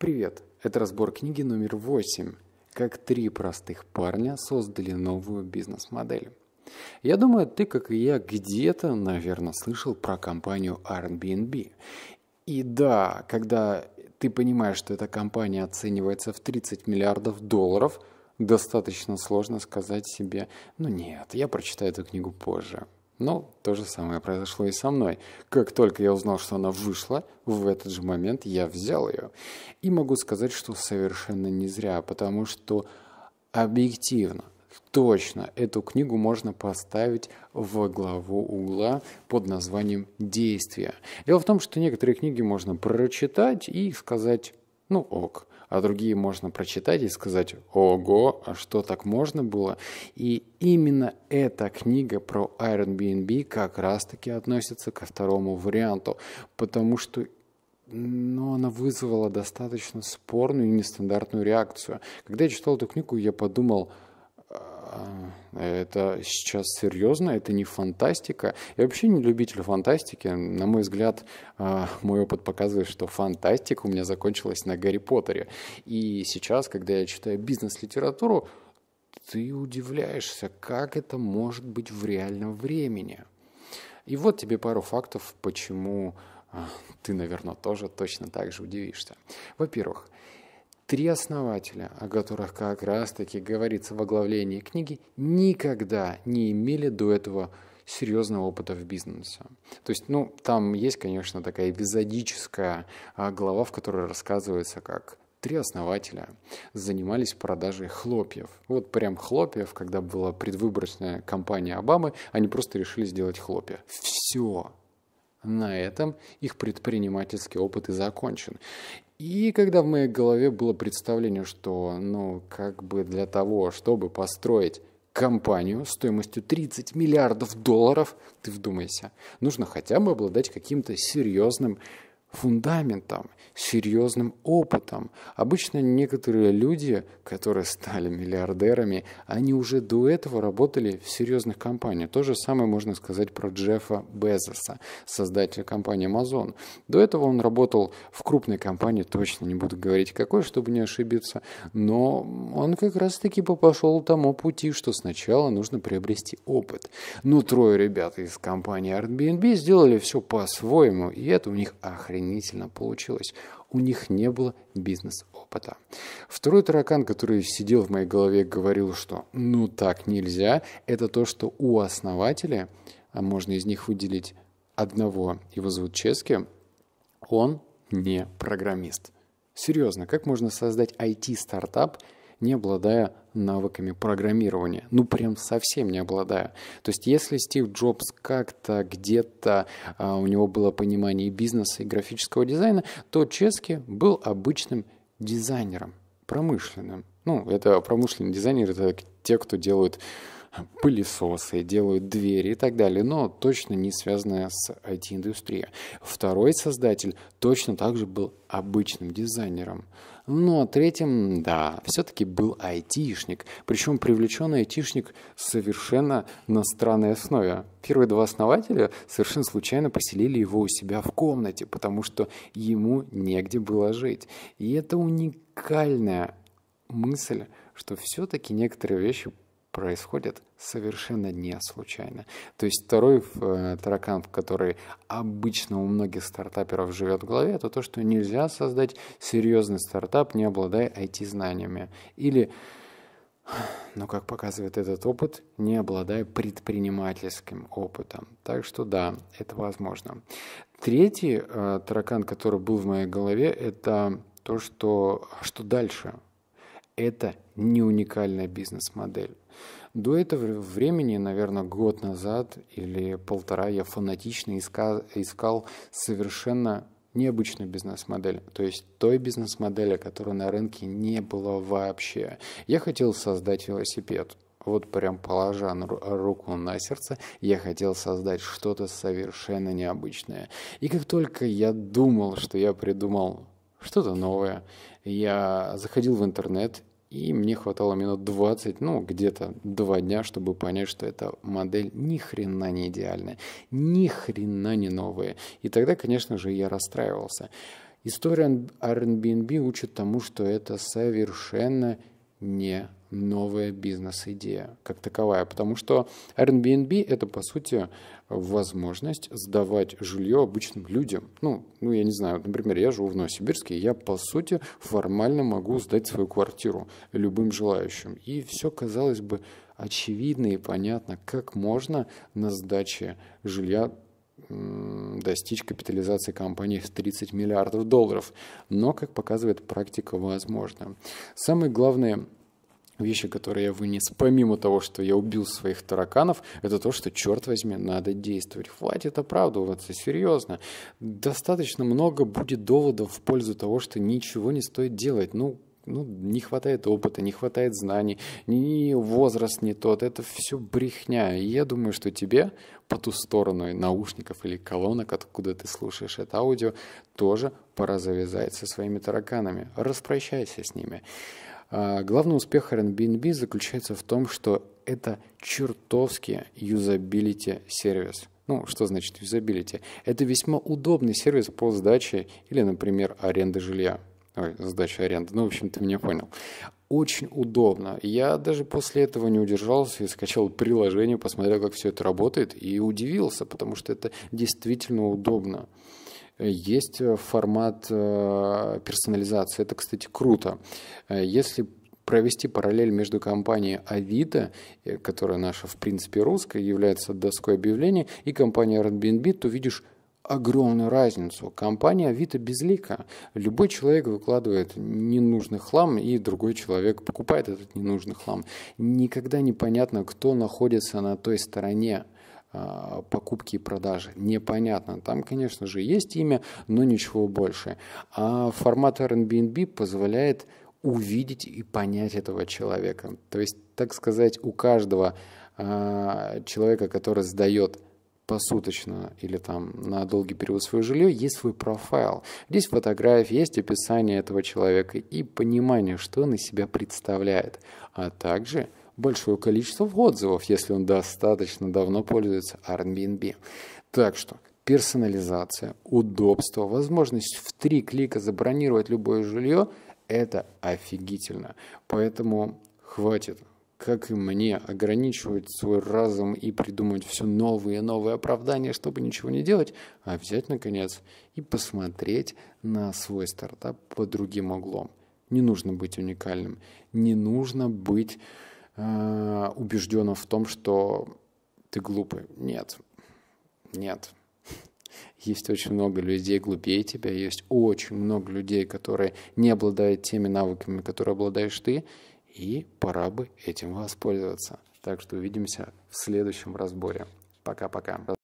Привет! Это разбор книги номер 8 «Как три простых парня создали новую бизнес-модель». Я думаю, ты, как и я, где-то, наверное, слышал про компанию Airbnb. И да, когда ты понимаешь, что эта компания оценивается в 30 миллиардов долларов, достаточно сложно сказать себе, ну нет, я прочитаю эту книгу позже. Но то же самое произошло и со мной. Как только я узнал, что она вышла, в этот же момент я взял ее. И могу сказать, что совершенно не зря, потому что объективно, точно эту книгу можно поставить во главу угла под названием действия. Дело в том, что некоторые книги можно прочитать и сказать ну ок. А другие можно прочитать и сказать, ого, а что так можно было? И именно эта книга про Airbnb как раз-таки относится ко второму варианту, потому что но ну, она вызвала достаточно спорную и нестандартную реакцию. Когда я читал эту книгу, я подумал – а, это сейчас серьезно, это не фантастика. Я вообще не любитель фантастики. На мой взгляд, а, мой опыт показывает, что фантастика у меня закончилась на Гарри Поттере. И сейчас, когда я читаю бизнес-литературу, ты удивляешься, как это может быть в реальном времени. И вот тебе пару фактов, почему а, ты, наверное, тоже точно так же удивишься. Во-первых, Три основателя, о которых как раз-таки говорится в оглавлении книги, никогда не имели до этого серьезного опыта в бизнесе. То есть, ну, там есть, конечно, такая эпизодическая а, глава, в которой рассказывается, как три основателя занимались продажей хлопьев. Вот прям хлопьев, когда была предвыборочная кампания Обамы, они просто решили сделать хлопья. Все. На этом их предпринимательский опыт и закончен. И когда в моей голове было представление, что, ну, как бы для того, чтобы построить компанию стоимостью 30 миллиардов долларов, ты вдумайся, нужно хотя бы обладать каким-то серьезным фундаментом, серьезным опытом. Обычно некоторые люди, которые стали миллиардерами, они уже до этого работали в серьезных компаниях. То же самое можно сказать про Джеффа Безоса, создателя компании Amazon. До этого он работал в крупной компании, точно не буду говорить какой, чтобы не ошибиться, но он как раз-таки пошел тому пути, что сначала нужно приобрести опыт. Но ну, трое ребят из компании Airbnb сделали все по-своему, и это у них охренеть охренительно получилось. У них не было бизнес-опыта. Второй таракан, который сидел в моей голове, говорил, что ну так нельзя, это то, что у основателя, а можно из них выделить одного, его зовут Чески, он не программист. Серьезно, как можно создать IT-стартап, не обладая навыками программирования. Ну, прям совсем не обладаю. То есть, если Стив Джобс как-то где-то а, у него было понимание и бизнеса, и графического дизайна, то Чески был обычным дизайнером, промышленным. Ну, это промышленный дизайнер, это те, кто делают пылесосы, делают двери и так далее, но точно не связанная с IT-индустрией. Второй создатель точно также был обычным дизайнером. Но ну, а третьим, да, все-таки был айтишник. Причем привлеченный айтишник совершенно на странной основе. Первые два основателя совершенно случайно поселили его у себя в комнате, потому что ему негде было жить. И это уникальная мысль, что все-таки некоторые вещи происходят совершенно не случайно. То есть второй э, таракан, который обычно у многих стартаперов живет в голове, это то, что нельзя создать серьезный стартап, не обладая IT-знаниями. Или но, ну, как показывает этот опыт, не обладая предпринимательским опытом. Так что да, это возможно. Третий э, таракан, который был в моей голове, это то, что, что дальше. Это не уникальная бизнес-модель. До этого времени, наверное, год назад или полтора, я фанатично искал, искал совершенно необычную бизнес-модель, то есть той бизнес-модели, которая на рынке не была вообще. Я хотел создать велосипед. Вот прям положа руку на сердце, я хотел создать что-то совершенно необычное. И как только я думал, что я придумал что-то новое, я заходил в интернет и мне хватало минут 20, ну, где-то 2 дня, чтобы понять, что эта модель ни хрена не идеальная, ни хрена не новая. И тогда, конечно же, я расстраивался. История Airbnb учит тому, что это совершенно не новая бизнес-идея как таковая, потому что Airbnb это по сути возможность сдавать жилье обычным людям. Ну, ну я не знаю, например, я живу в Новосибирске, я по сути формально могу сдать свою квартиру любым желающим. И все казалось бы очевидно и понятно, как можно на сдаче жилья достичь капитализации компании в 30 миллиардов долларов. Но, как показывает практика, возможно. Самое главное вещи, которые я вынес, помимо того, что я убил своих тараканов, это то, что, черт возьми, надо действовать. Хватит оправдываться, серьезно. Достаточно много будет доводов в пользу того, что ничего не стоит делать. Ну, ну, не хватает опыта, не хватает знаний, ни возраст не тот, это все брехня. И я думаю, что тебе по ту сторону наушников или колонок, откуда ты слушаешь это аудио, тоже пора завязать со своими тараканами. Распрощайся с ними. А, главный успех Airbnb заключается в том, что это чертовски юзабилити сервис. Ну, что значит юзабилити? Это весьма удобный сервис по сдаче или, например, аренды жилья. Ой, сдача аренды. Ну, в общем, ты меня понял. Очень удобно. Я даже после этого не удержался и скачал приложение, посмотрел, как все это работает, и удивился, потому что это действительно удобно есть э, формат э, персонализации. Это, кстати, круто. Если провести параллель между компанией Авито, э, которая наша, в принципе, русская, является доской объявлений, и компанией Airbnb, то видишь огромную разницу. Компания Авито безлика. Любой человек выкладывает ненужный хлам, и другой человек покупает этот ненужный хлам. Никогда не понятно, кто находится на той стороне а, покупки и продажи. Непонятно. Там, конечно же, есть имя, но ничего больше. А формат Airbnb позволяет увидеть и понять этого человека. То есть, так сказать, у каждого а, человека, который сдает посуточно или там на долгий период свое жилье, есть свой профайл. Здесь фотографии, есть описание этого человека и понимание, что он из себя представляет. А также большое количество отзывов, если он достаточно давно пользуется Airbnb. Так что персонализация, удобство, возможность в три клика забронировать любое жилье – это офигительно. Поэтому хватит как и мне, ограничивать свой разум и придумывать все новые и новые оправдания, чтобы ничего не делать, а взять, наконец, и посмотреть на свой стартап под другим углом. Не нужно быть уникальным, не нужно быть э, убежденным в том, что ты глупый. Нет, нет. Есть очень много людей глупее тебя, есть очень много людей, которые не обладают теми навыками, которые обладаешь ты, и пора бы этим воспользоваться. Так что увидимся в следующем разборе. Пока-пока.